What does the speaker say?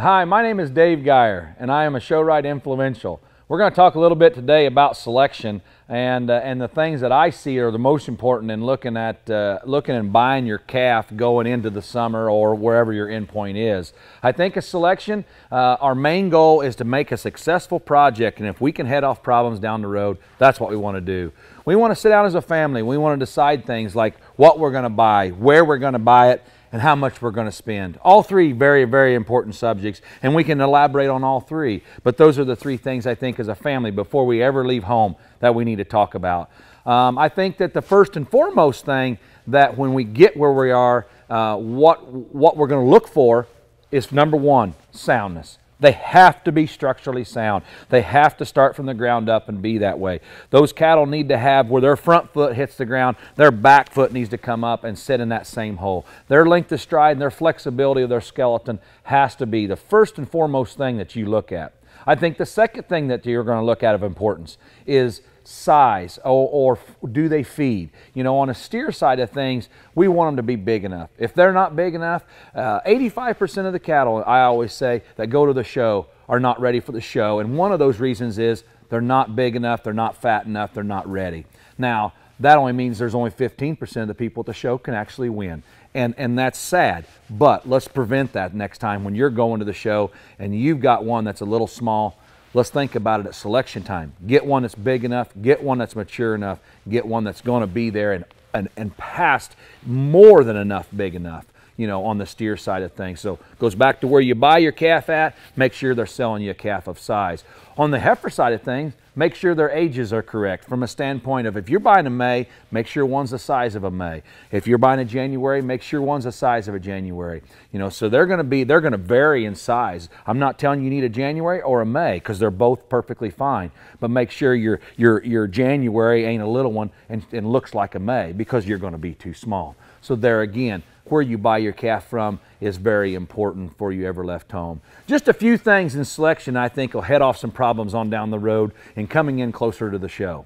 Hi, my name is Dave Geyer, and I am a Showride Influential. We're going to talk a little bit today about selection and uh, and the things that I see are the most important in looking at uh, looking and buying your calf going into the summer or wherever your endpoint is. I think a selection, uh, our main goal is to make a successful project, and if we can head off problems down the road, that's what we want to do. We want to sit down as a family. We want to decide things like what we're going to buy, where we're going to buy it, and how much we're going to spend. All three very, very important subjects, and we can elaborate on all three. But those are the three things I think as a family before we ever leave home that we need to talk about. Um, I think that the first and foremost thing that when we get where we are, uh, what, what we're going to look for is number one, soundness. They have to be structurally sound. They have to start from the ground up and be that way. Those cattle need to have where their front foot hits the ground, their back foot needs to come up and sit in that same hole. Their length of stride and their flexibility of their skeleton has to be the first and foremost thing that you look at. I think the second thing that you're going to look at of importance is size or, or, do they feed? You know, on a steer side of things, we want them to be big enough. If they're not big enough, 85% uh, of the cattle, I always say, that go to the show are not ready for the show. And one of those reasons is they're not big enough, they're not fat enough, they're not ready. Now, that only means there's only 15% of the people at the show can actually win. And, and that's sad, but let's prevent that next time when you're going to the show and you've got one that's a little small Let's think about it at selection time. Get one that's big enough, get one that's mature enough, get one that's going to be there and, and, and past more than enough big enough you know, on the steer side of things. So goes back to where you buy your calf at, make sure they're selling you a calf of size. On the heifer side of things, make sure their ages are correct from a standpoint of if you're buying a May, make sure one's the size of a May. If you're buying a January, make sure one's the size of a January. You know, so they're going to be, they're going to vary in size. I'm not telling you need a January or a May because they're both perfectly fine, but make sure your, your, your January ain't a little one and, and looks like a May because you're going to be too small. So there again, where you buy your calf from is very important before you ever left home. Just a few things in selection I think will head off some problems on down the road and coming in closer to the show.